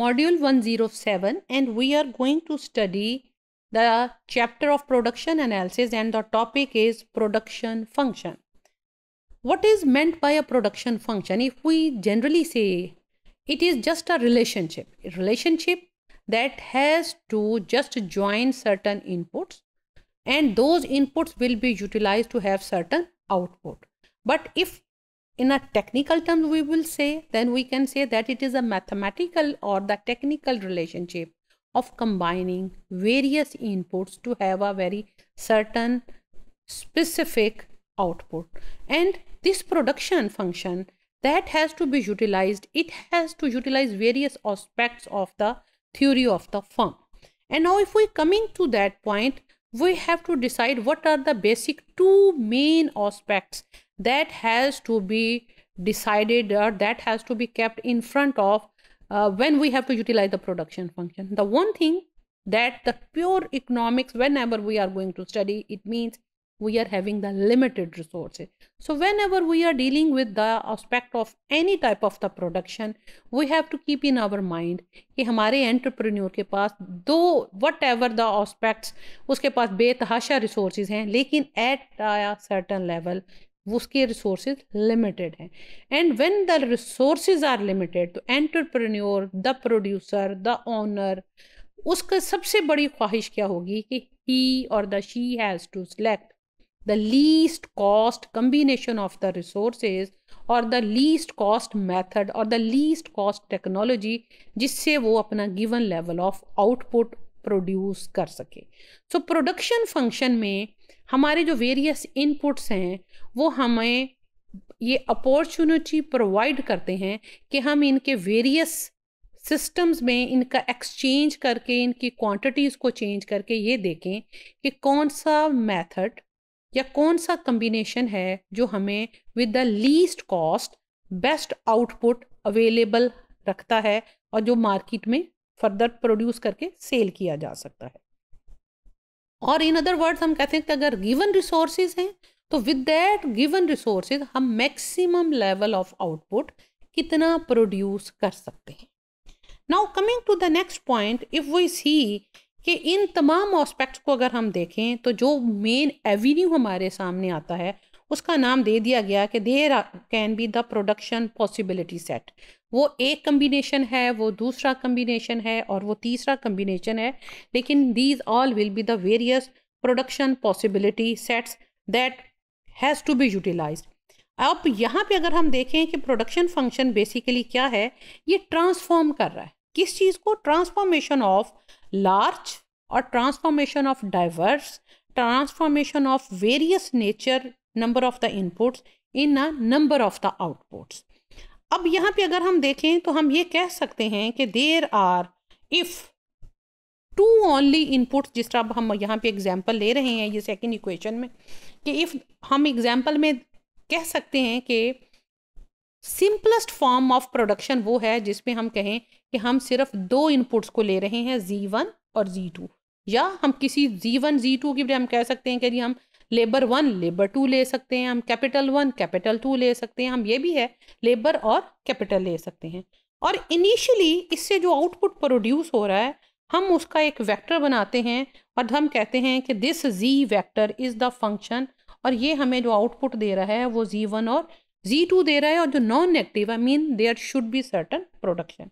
module 107 and we are going to study the chapter of production analysis and the topic is production function. What is meant by a production function? If we generally say it is just a relationship, a relationship that has to just join certain inputs and those inputs will be utilized to have certain output. But if in a technical term we will say then we can say that it is a mathematical or the technical relationship of combining various inputs to have a very certain specific output and this production function that has to be utilized it has to utilize various aspects of the theory of the firm and now if we coming to that point we have to decide what are the basic two main aspects that has to be decided or that has to be kept in front of uh, when we have to utilize the production function. The one thing that the pure economics, whenever we are going to study, it means we are having the limited resources. So whenever we are dealing with the aspect of any type of the production, we have to keep in our mind that our entrepreneur के though whatever the aspects, the aspects उसके resources बेतहाशा resource at a certain level. उसके resources limited हैं and when the resource are limited तो entrepreneur the producer the owner उसका सबसे बड़ी ख्वाहिश क्या होगी कि ही और the she has to select the least cost combination of the resource और द लीस्ट कॉस्ट मैथड और द लीस्ट कॉस्ट टेक्नोलॉजी जिससे वो अपना given level of output produce कर सके सो प्रोडक्शन फंक्शन में हमारे जो वेरियस इनपुट्स हैं वो हमें ये अपॉर्चुनिटी प्रोवाइड करते हैं कि हम इनके वेरियस सिस्टम्स में इनका एक्सचेंज करके इनकी क्वांटिटीज़ को चेंज करके ये देखें कि कौन सा मेथड या कौन सा कम्बिनेशन है जो हमें with the least cost best output available रखता है और जो मार्केट में फर्दर प्रोड्यूस करके सेल किया जा सकता है और इन अदर वर्ड्स हम कहते हैं कि अगर गिवन रिसोर्सेज हैं तो विद डैट गिवन रिसोर्सेज हम मैक्सिमम लेवल ऑफ आउटपुट कितना प्रोड्यूस कर सकते हैं now coming to the next point if we see कि इन तमाम ऑस्पेक्ट्स को अगर हम देखें तो जो मेन एवेन्यू हमारे सामने आता है उसका नाम दे दिया गया कि there can be the production possibility set वो एक कम्बिनेशन है वो दूसरा कम्बिनेशन है और वो तीसरा कम्बिनेशन है लेकिन these all will be the various production possibility sets that has to be utilize अब यहाँ पे अगर हम देखें कि प्रोडक्शन फंक्शन बेसिकली क्या है ये ट्रांसफॉर्म कर रहा है किस चीज़ को ट्रांसफॉर्मेशन ऑफ लार्ज और transformation of diverse transformation of various nature number of the inputs in a number of the outputs अब यहाँ पे अगर हम देखें तो हम ये कह सकते हैं कि there are if two only inputs जिस तरह अब हम यहाँ पे एग्जांपल ले रहे हैं ये सेकंड इक्वेशन में कि इफ़ हम एग्जांपल में कह सकते हैं कि सिंपलेस्ट फॉर्म ऑफ प्रोडक्शन वो है जिसमें हम कहें कि हम सिर्फ दो इनपुट्स को ले रहे हैं जी वन और जी टू या हम किसी जी वन जी टू की भी हम कह सकते हैं कि हम लेबर वन लेबर टू ले सकते हैं हम कैपिटल वन कैपिटल टू ले सकते हैं हम ये भी है लेबर और कैपिटल ले सकते हैं और इनिशियली इससे जो आउटपुट प्रोड्यूस हो रहा है हम उसका एक वेक्टर बनाते हैं और हम कहते हैं कि this G vector is the function और ये हमें जो आउटपुट दे रहा है वो जी वन और जी टू दे रहा है और जो non negative I mean there should be certain production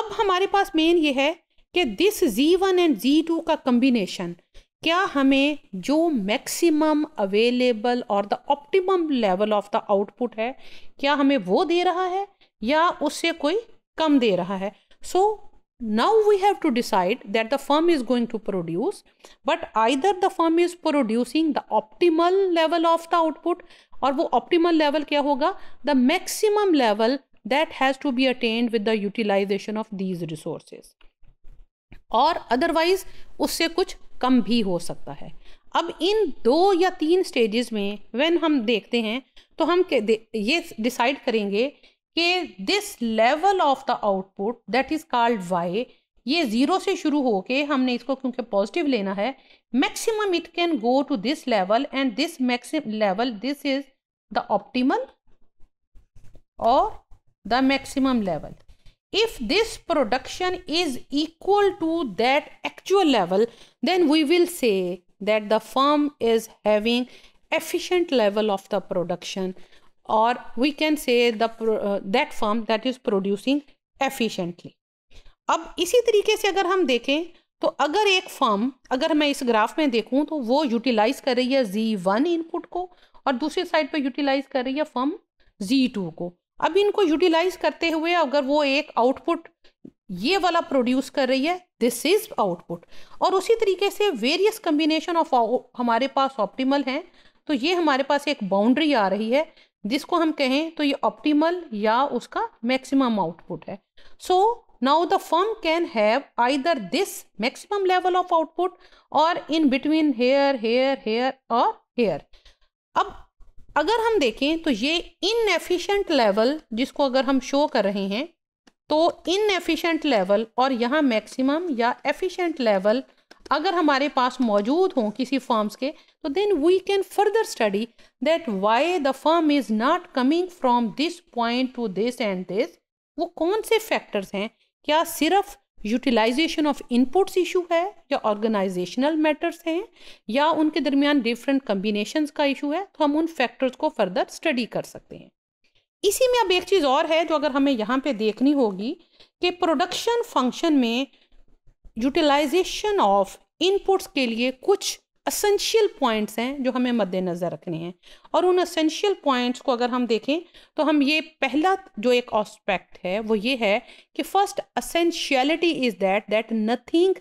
अब हमारे पास मेन ये है कि this G one and G two का कम्बिनेशन क्या हमें जो मैक्सिमम अवेलेबल और the optimum level of the output है क्या हमें वो दे रहा है या उससे कोई कम दे रहा है so now we have to decide that the firm is going to produce but either the firm is producing the optimal level of the output और वो ऑप्टिमल लेवल क्या होगा the maximum level that has to be attend with the utilization of these resources और otherwise उससे कुछ कम भी हो सकता है अब इन दो या तीन स्टेजेस में व्हेन हम देखते हैं तो हम ये डिसाइड करेंगे कि this level of the output that is called Y ये ज़ीरो से शुरू होके हमने इसको क्योंकि पॉजिटिव लेना है maximum it can go to this level and this maxim level this is the optimal और the maximum level if this production is equal to that actual level then we will say that the firm is having efficient level of the production or we can say the uh, that firm that is producing efficiently अब इसी तरीके से अगर हम देखें तो अगर एक फर्म अगर मैं इस ग्राफ में देखूं तो वो यूटिलाइज कर रही है Z1 वन इनपुट को और दूसरी साइड पे यूटिलाइज कर रही है फर्म जी को अब इनको यूटिलाइज करते हुए अगर वो एक आउटपुट ये वाला प्रोड्यूस कर रही है दिस इज आउटपुट और उसी तरीके से वेरियस कम्बिनेशन ऑफ हमारे पास ऑप्टिमल हैं तो ये हमारे पास एक बाउंड्री आ रही है जिसको हम कहें तो ये ऑप्टिमल या उसका मैक्सिमम आउटपुट है so now the firm can have either this maximum level of output और in between here here here और हेयर अब अगर हम देखें तो ये इनएफिशिएंट लेवल जिसको अगर हम शो कर रहे हैं तो इनएफिशिएंट लेवल और यहाँ मैक्सिमम या एफिशिएंट लेवल अगर हमारे पास मौजूद हों किसी फर्म्स के तो then we can further study that why the firm is not coming from this point to this and this वो कौन से फैक्टर्स हैं क्या सिर्फ यूटिलाइजेशन ऑफ इनपुट्स इशू है या ऑर्गेनाइजेशनल मैटर्स हैं या उनके दरमियान डिफरेंट कम्बिनेशन का इशू है तो हम उन फैक्टर्स को फर्दर स्टडी कर सकते हैं इसी में अब एक चीज़ और है जो अगर हमें यहाँ पे देखनी होगी कि प्रोडक्शन फंक्शन में यूटिलाइजेशन ऑफ इनपुट्स के लिए कुछ असेंशियल पॉइंट्स हैं जो हमें मद्देनज़र रखने हैं और उन असेंशियल पॉइंट्स को अगर हम देखें तो हम ये पहला जो एक ऑस्पेक्ट है वो ये है कि first essentiality is that that nothing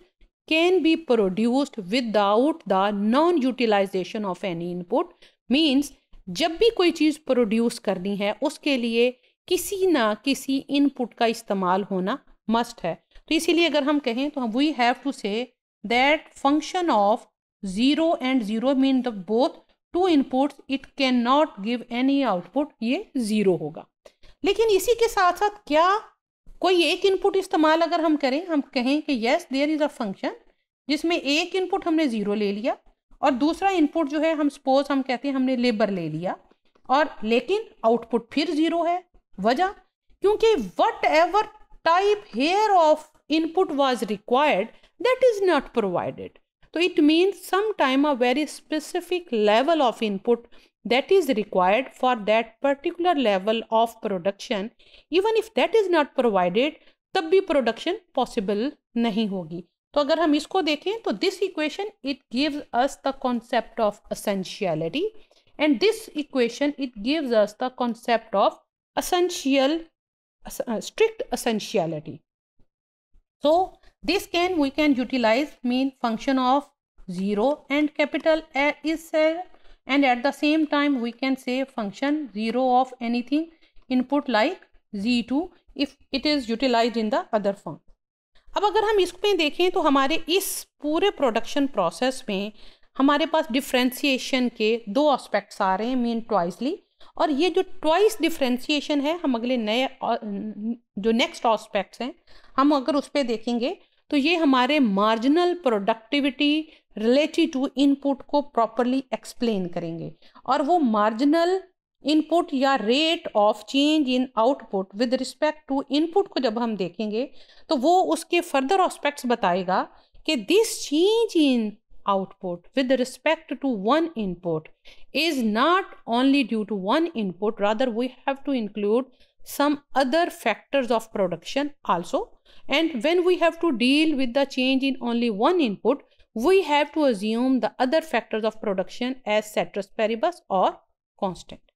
can be produced without the non utilization of any input means जब भी कोई चीज़ प्रोड्यूस करनी है उसके लिए किसी ना किसी इनपुट का इस्तेमाल होना मस्ट है तो इसीलिए अगर हम कहें तो we have to say that function of zero and zero mean the both two input it can not give any output ये जीरो होगा लेकिन इसी के साथ साथ क्या कोई एक इनपुट इस्तेमाल अगर हम करें हम कहें कि yes there is a function जिसमें एक इनपुट हमने ज़ीरो ले लिया और दूसरा इनपुट जो है हम सपोज हम कहते हैं हमने लेबर ले लिया और लेकिन आउटपुट फिर ज़ीरो है वजह क्योंकि whatever type here of input was required that is not provided तो it means some time a very specific level of input that is required for that particular level of production even if that is not provided तब भी production possible नहीं होगी तो अगर हम इसको देखें तो this equation it gives us the concept of essentiality and this equation it gives us the concept of essential strict essentiality so this can we can utilize mean function of zero and capital is cell and at the same time we can say function zero of anything input like G two if it is utilize in the other form अब अगर हम इसमें देखें तो हमारे इस पूरे production process में हमारे पास डिफ्रेंसीशन के दो आस्पेक्ट्स आ रहे हैं मीन ट्वाइसली और ये जो ट्वाइस डिफ्रेंसीशन है हम अगले नए जो नेक्स्ट आस्पेक्ट्स हैं हम अगर उस पर देखेंगे तो ये हमारे marginal productivity related to input को प्रॉपरली एक्सप्लेन करेंगे और वो मार्जिनल इनपुट या rate of change in output with respect to input को जब हम देखेंगे तो वो उसके फर्दर ऑस्पेक्ट्स बताएगा कि this change in output with respect to one input is not only due to one input rather we have to include some other factors of production also and when we have to deal with the change in only one input we have to assume the other factors of production as ceteris paribus or constant